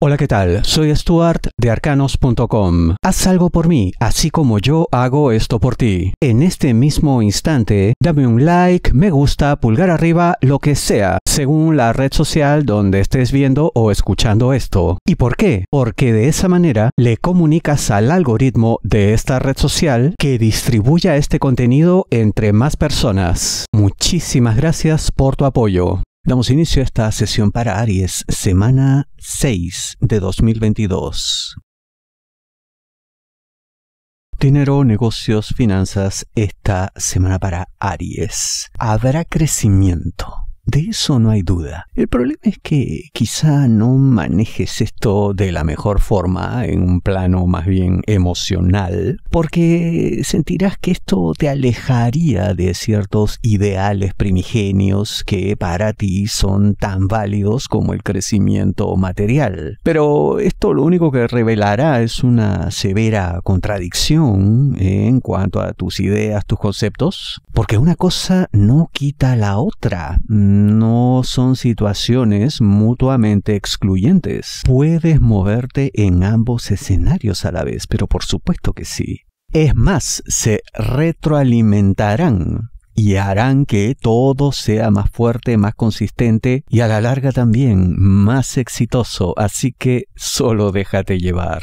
Hola, ¿qué tal? Soy Stuart de arcanos.com. Haz algo por mí, así como yo hago esto por ti. En este mismo instante, dame un like, me gusta, pulgar arriba, lo que sea, según la red social donde estés viendo o escuchando esto. ¿Y por qué? Porque de esa manera le comunicas al algoritmo de esta red social que distribuya este contenido entre más personas. Muchísimas gracias por tu apoyo. Damos inicio a esta sesión para Aries, semana 6 de 2022. Dinero, negocios, finanzas, esta semana para Aries. Habrá crecimiento de eso no hay duda. El problema es que quizá no manejes esto de la mejor forma, en un plano más bien emocional, porque sentirás que esto te alejaría de ciertos ideales primigenios que para ti son tan válidos como el crecimiento material. Pero esto lo único que revelará es una severa contradicción en cuanto a tus ideas, tus conceptos, porque una cosa no quita la otra no son situaciones mutuamente excluyentes. Puedes moverte en ambos escenarios a la vez, pero por supuesto que sí. Es más, se retroalimentarán y harán que todo sea más fuerte, más consistente y a la larga también más exitoso, así que solo déjate llevar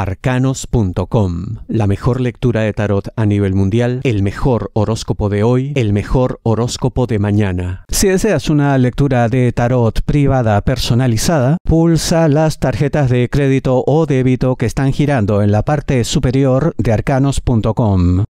arcanos.com. La mejor lectura de tarot a nivel mundial, el mejor horóscopo de hoy, el mejor horóscopo de mañana. Si deseas una lectura de tarot privada personalizada, pulsa las tarjetas de crédito o débito que están girando en la parte superior de arcanos.com.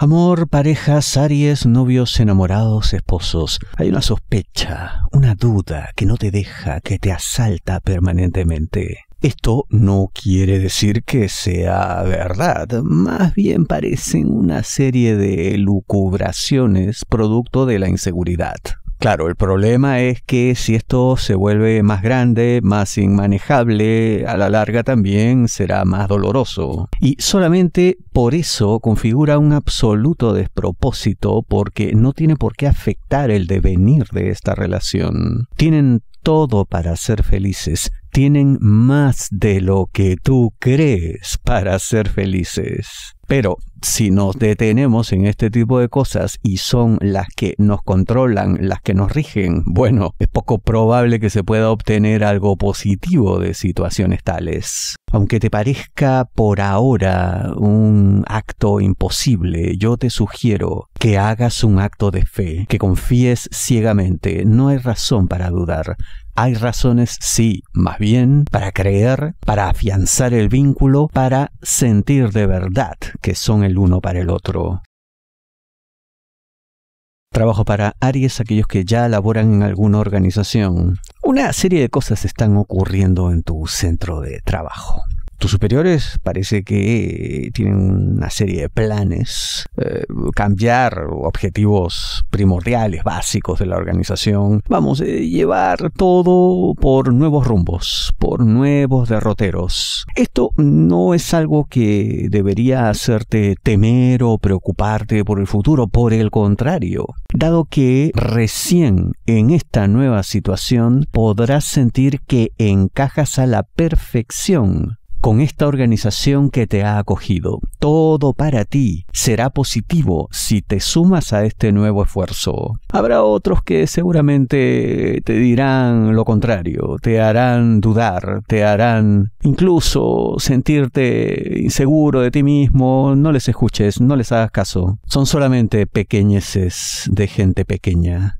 Amor, parejas, aries, novios, enamorados, esposos. Hay una sospecha, una duda que no te deja, que te asalta permanentemente. Esto no quiere decir que sea verdad, más bien parecen una serie de lucubraciones producto de la inseguridad. Claro, el problema es que si esto se vuelve más grande, más inmanejable, a la larga también será más doloroso. Y solamente por eso configura un absoluto despropósito porque no tiene por qué afectar el devenir de esta relación. Tienen todo para ser felices, tienen más de lo que tú crees para ser felices. Pero si nos detenemos en este tipo de cosas y son las que nos controlan, las que nos rigen, bueno, es poco probable que se pueda obtener algo positivo de situaciones tales. Aunque te parezca por ahora un acto imposible, yo te sugiero que hagas un acto de fe, que confíes ciegamente. No hay razón para dudar. Hay razones, sí, más bien, para creer, para afianzar el vínculo, para sentir de verdad que son el uno para el otro. Trabajo para Aries, aquellos que ya laboran en alguna organización. Una serie de cosas están ocurriendo en tu centro de trabajo. Tus superiores parece que tienen una serie de planes, eh, cambiar objetivos primordiales, básicos de la organización. Vamos, a eh, llevar todo por nuevos rumbos, por nuevos derroteros. Esto no es algo que debería hacerte temer o preocuparte por el futuro, por el contrario, dado que recién en esta nueva situación podrás sentir que encajas a la perfección con esta organización que te ha acogido. Todo para ti será positivo si te sumas a este nuevo esfuerzo. Habrá otros que seguramente te dirán lo contrario, te harán dudar, te harán incluso sentirte inseguro de ti mismo. No les escuches, no les hagas caso. Son solamente pequeñeces de gente pequeña.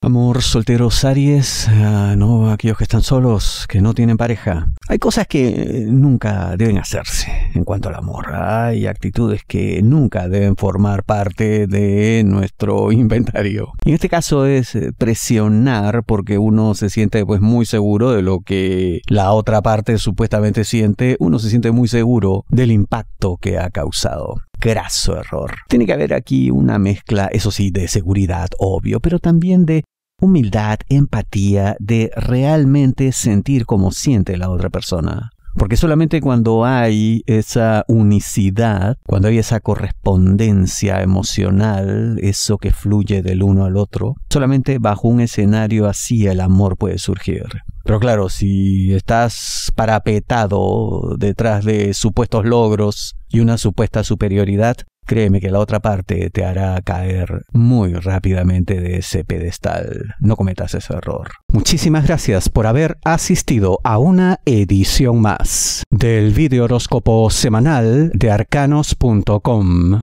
Amor, solteros, Aries, ah, no aquellos que están solos, que no tienen pareja. Hay cosas que eh, nunca deben hacerse en cuanto al amor. Hay actitudes que nunca deben formar parte de nuestro inventario. en este caso es eh, presionar porque uno se siente pues muy seguro de lo que la otra parte supuestamente siente. Uno se siente muy seguro del impacto que ha causado graso error. Tiene que haber aquí una mezcla, eso sí, de seguridad, obvio, pero también de humildad, empatía, de realmente sentir como siente la otra persona. Porque solamente cuando hay esa unicidad, cuando hay esa correspondencia emocional, eso que fluye del uno al otro, solamente bajo un escenario así el amor puede surgir. Pero claro, si estás parapetado detrás de supuestos logros y una supuesta superioridad, créeme que la otra parte te hará caer muy rápidamente de ese pedestal. No cometas ese error. Muchísimas gracias por haber asistido a una edición más del video horóscopo semanal de arcanos.com.